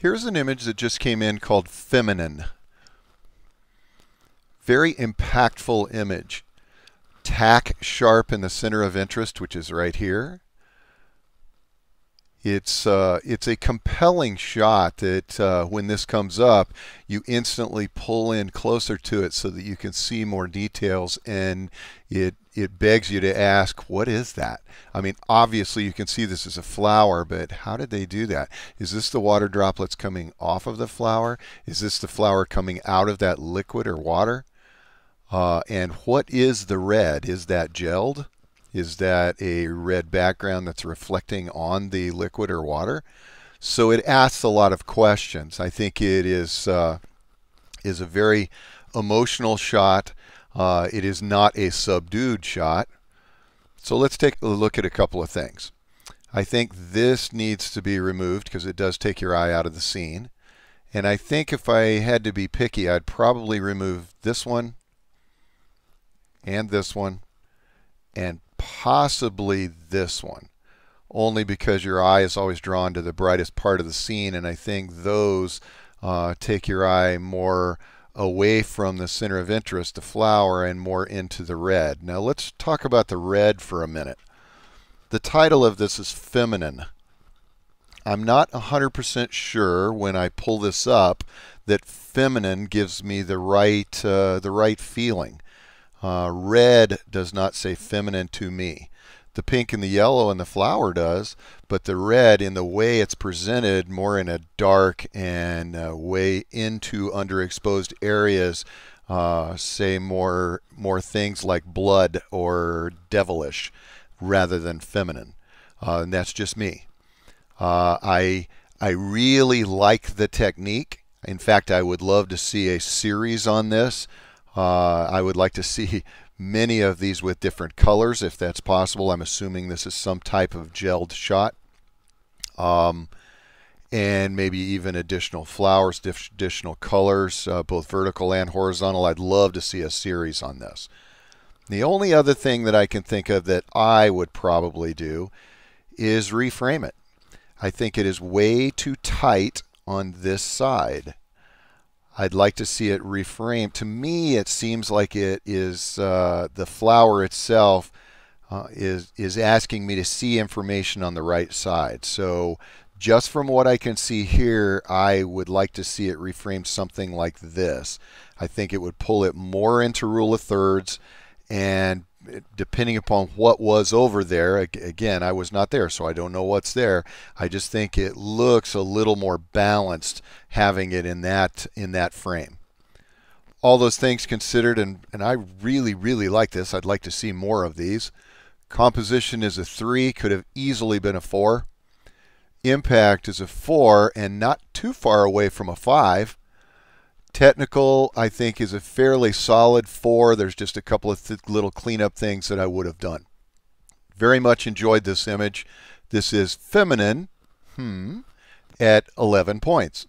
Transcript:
Here's an image that just came in called Feminine. Very impactful image. Tack sharp in the center of interest, which is right here. It's, uh, it's a compelling shot that uh, when this comes up, you instantly pull in closer to it so that you can see more details and it it begs you to ask, what is that? I mean, obviously you can see this is a flower, but how did they do that? Is this the water droplets coming off of the flower? Is this the flower coming out of that liquid or water? Uh, and what is the red? Is that gelled? Is that a red background that's reflecting on the liquid or water? So it asks a lot of questions. I think it is uh, is a very emotional shot uh, it is not a subdued shot. So let's take a look at a couple of things. I think this needs to be removed because it does take your eye out of the scene. And I think if I had to be picky, I'd probably remove this one and this one and possibly this one only because your eye is always drawn to the brightest part of the scene and I think those uh, take your eye more away from the center of interest, the flower, and more into the red. Now let's talk about the red for a minute. The title of this is Feminine. I'm not 100% sure when I pull this up that feminine gives me the right, uh, the right feeling. Uh, red does not say feminine to me. The pink and the yellow and the flower does, but the red in the way it's presented more in a dark and uh, way into underexposed areas, uh, say more more things like blood or devilish rather than feminine. Uh, and that's just me. Uh, I I really like the technique. In fact, I would love to see a series on this. Uh, I would like to see many of these with different colors if that's possible. I'm assuming this is some type of gelled shot. Um, and maybe even additional flowers, additional colors, uh, both vertical and horizontal. I'd love to see a series on this. The only other thing that I can think of that I would probably do is reframe it. I think it is way too tight on this side. I'd like to see it reframed. To me, it seems like it is uh, the flower itself uh, is is asking me to see information on the right side. So just from what I can see here, I would like to see it reframed something like this. I think it would pull it more into rule of thirds and depending upon what was over there again i was not there so i don't know what's there i just think it looks a little more balanced having it in that in that frame all those things considered and and i really really like this i'd like to see more of these composition is a three could have easily been a four impact is a four and not too far away from a five Technical, I think, is a fairly solid four. There's just a couple of th- little cleanup things that I would have done. Very much enjoyed this image. This is feminine, hmm, at 11 points.